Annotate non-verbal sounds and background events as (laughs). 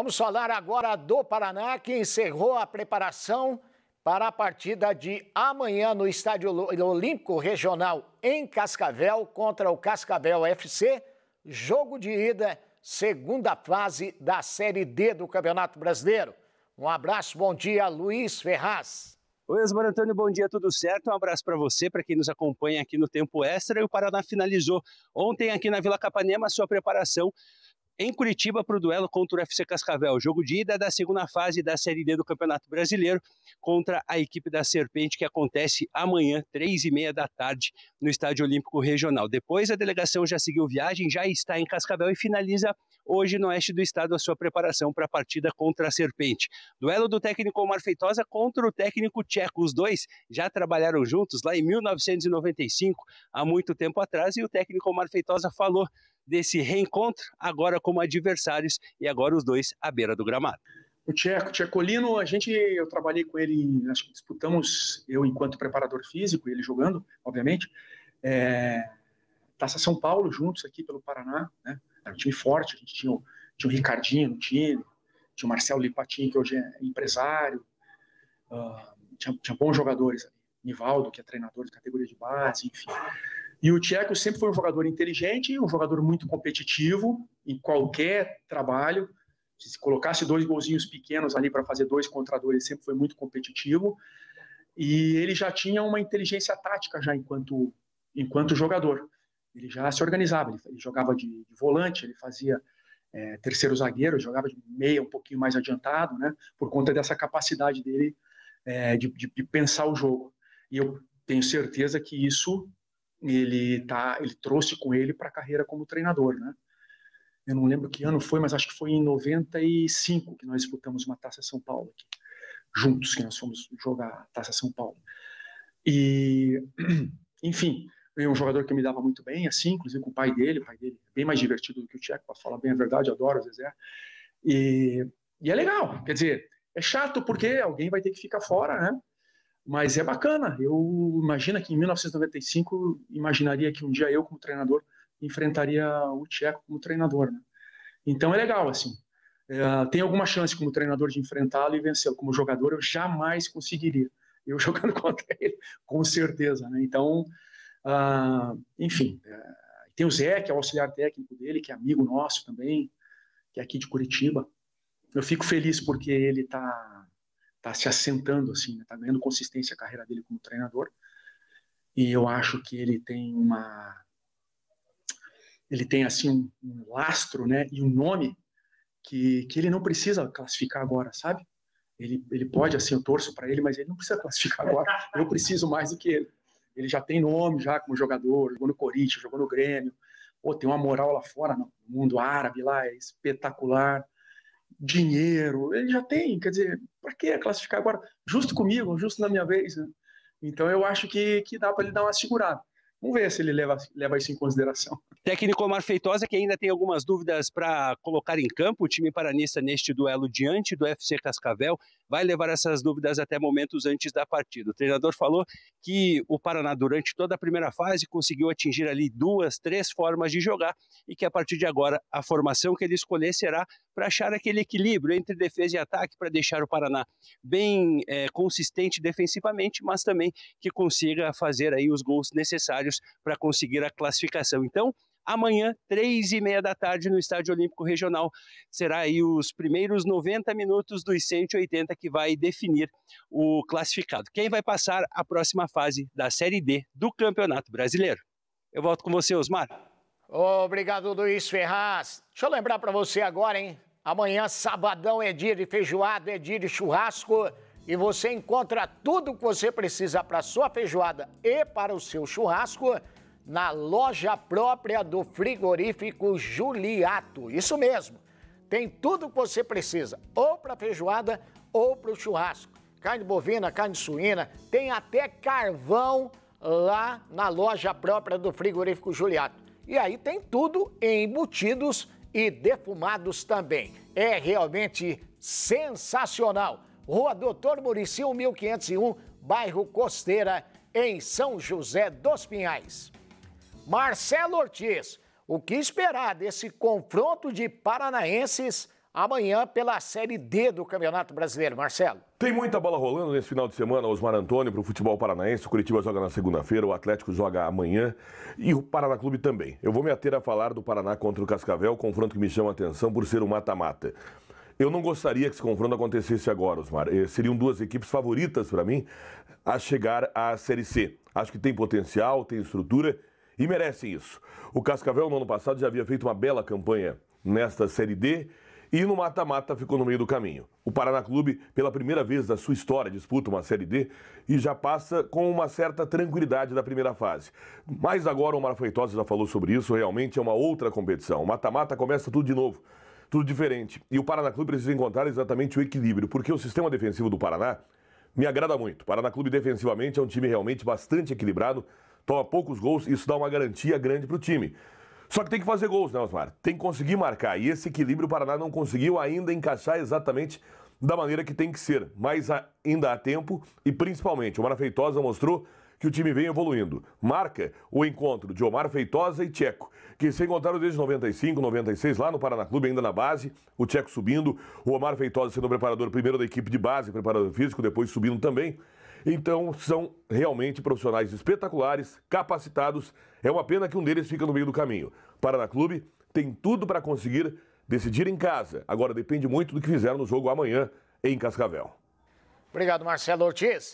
Vamos falar agora do Paraná, que encerrou a preparação para a partida de amanhã no Estádio Olímpico Regional em Cascavel contra o Cascavel FC, jogo de ida, segunda fase da Série D do Campeonato Brasileiro. Um abraço, bom dia, Luiz Ferraz. Oi, Osmar Antônio, bom dia, tudo certo? Um abraço para você, para quem nos acompanha aqui no Tempo Extra. E o Paraná finalizou ontem aqui na Vila Capanema a sua preparação em Curitiba para o duelo contra o FC Cascavel, jogo de ida da segunda fase da Série D do Campeonato Brasileiro contra a equipe da Serpente, que acontece amanhã, três e meia da tarde, no Estádio Olímpico Regional. Depois a delegação já seguiu viagem, já está em Cascavel e finaliza hoje no oeste do estado a sua preparação para a partida contra a Serpente. Duelo do técnico Omar Feitosa contra o técnico tcheco. Os dois já trabalharam juntos lá em 1995, há muito tempo atrás, e o técnico Omar Feitosa falou desse reencontro, agora como adversários e agora os dois à beira do gramado. O Tcheco, Tchecolino, a gente, eu trabalhei com ele, acho que disputamos, eu enquanto preparador físico, ele jogando, obviamente, é, Taça São Paulo juntos aqui pelo Paraná, né? Era um time forte, a gente tinha o, tinha o Ricardinho no time, tinha o Marcelo Lipatinho, que hoje é empresário, uh, tinha, tinha bons jogadores ali. Nivaldo, que é treinador de categoria de base, enfim. E o Tcheco sempre foi um jogador inteligente, um jogador muito competitivo em qualquer trabalho. Se colocasse dois golzinhos pequenos ali para fazer dois contra dois, ele sempre foi muito competitivo. E ele já tinha uma inteligência tática já enquanto, enquanto jogador. Ele já se organizava, ele, jogava de, de volante, ele fazia é, terceiro zagueiro, jogava de meia, um pouquinho mais adiantado, né? Por conta dessa capacidade dele é, de, de, de pensar o jogo. E eu tenho certeza que isso ele tá, ele trouxe com ele para a carreira como treinador, né? Eu não lembro que ano foi, mas acho que foi em 95 que nós disputamos uma Taça São Paulo aqui, juntos que nós fomos jogar Taça São Paulo. E (clears throat) enfim, é um jogador que me dava muito bem, assim, inclusive com o pai dele, o pai dele é bem mais divertido do que o Tcheco, para falar bem a verdade, adoro Zezé. E, e é legal, quer dizer, é chato porque alguém vai ter que ficar fora, né? Mas é bacana. Eu imagino que em 1995 imaginaria que um dia eu como treinador enfrentaria o Tcheco como treinador. Né? Então é legal assim. É, ah, tem alguma chance como treinador de enfrentá-lo e vencê-lo. Como jogador eu jamais conseguiria. Eu (laughs) jogando contra ele, com certeza. Né? Então, ah, enfim, é, tem o Zé, que é o auxiliar técnico dele, que é amigo nosso também, que é aqui de Curitiba. Eu fico feliz porque ele está tá se assentando assim, né? tá ganhando consistência a carreira dele como treinador. E eu acho que ele tem uma ele tem assim um, um lastro, né, e um nome que, que ele não precisa classificar agora, sabe? Ele, ele pode assim, eu torço para ele, mas ele não precisa classificar agora. Eu preciso mais do que ele. Ele já tem nome já como jogador, jogou no Corinthians, jogou no Grêmio. Pô, tem uma moral lá fora, no mundo árabe lá, é espetacular dinheiro, ele já tem, quer dizer, para que classificar agora? Justo comigo, justo na minha vez. Né? Então eu acho que, que dá para ele dar uma segurada. Vamos ver se ele leva, leva isso em consideração. Técnico Omar Feitosa, que ainda tem algumas dúvidas para colocar em campo, o time paranista neste duelo diante do FC Cascavel vai levar essas dúvidas até momentos antes da partida. O treinador falou que o Paraná, durante toda a primeira fase, conseguiu atingir ali duas, três formas de jogar e que a partir de agora a formação que ele escolher será para achar aquele equilíbrio entre defesa e ataque para deixar o Paraná bem é, consistente defensivamente, mas também que consiga fazer aí os gols necessários para conseguir a classificação. Então, amanhã, três e meia da tarde, no Estádio Olímpico Regional. Será aí os primeiros 90 minutos dos 180 que vai definir o classificado. Quem vai passar a próxima fase da Série D do Campeonato Brasileiro? Eu volto com você, Osmar. Obrigado, Luiz Ferraz. Deixa eu lembrar para você agora, hein? Amanhã, sabadão, é dia de feijoada, é dia de churrasco e você encontra tudo que você precisa para sua feijoada e para o seu churrasco na loja própria do frigorífico Juliato. Isso mesmo. Tem tudo que você precisa, ou para feijoada ou para o churrasco. Carne bovina, carne suína, tem até carvão lá na loja própria do frigorífico Juliato. E aí tem tudo em embutidos e defumados também. É realmente sensacional. Rua Doutor Murici, 1501, bairro Costeira, em São José dos Pinhais. Marcelo Ortiz, o que esperar desse confronto de paranaenses amanhã pela Série D do Campeonato Brasileiro. Marcelo. Tem muita bola rolando nesse final de semana, Osmar Antônio, para o futebol paranaense. O Curitiba joga na segunda-feira, o Atlético joga amanhã e o Paraná Clube também. Eu vou me ater a falar do Paraná contra o Cascavel, confronto que me chama a atenção por ser um mata-mata. Eu não gostaria que esse confronto acontecesse agora, Osmar. Eh, seriam duas equipes favoritas para mim a chegar à Série C. Acho que tem potencial, tem estrutura e merecem isso. O Cascavel, no ano passado, já havia feito uma bela campanha nesta Série D e no mata-mata ficou no meio do caminho. O Paraná Clube, pela primeira vez da sua história, disputa uma Série D e já passa com uma certa tranquilidade da primeira fase. Mas agora o Feitosa já falou sobre isso, realmente é uma outra competição. O mata-mata começa tudo de novo tudo diferente. E o Paraná Clube precisa encontrar exatamente o equilíbrio, porque o sistema defensivo do Paraná me agrada muito. O Paraná Clube defensivamente é um time realmente bastante equilibrado, toma poucos gols, isso dá uma garantia grande para o time. Só que tem que fazer gols, né, Osmar? Tem que conseguir marcar. E esse equilíbrio o Paraná não conseguiu ainda encaixar exatamente da maneira que tem que ser. Mas ainda há tempo e, principalmente, o Mara Feitosa mostrou que o time vem evoluindo. Marca o encontro de Omar Feitosa e Tcheco, que se encontraram desde 95, 96, lá no Paraná Clube, ainda na base. O Tcheco subindo, o Omar Feitosa sendo o preparador primeiro da equipe de base, preparador físico, depois subindo também. Então, são realmente profissionais espetaculares, capacitados. É uma pena que um deles fica no meio do caminho. Paraná Clube tem tudo para conseguir decidir em casa. Agora depende muito do que fizeram no jogo amanhã em Cascavel. Obrigado, Marcelo Ortiz.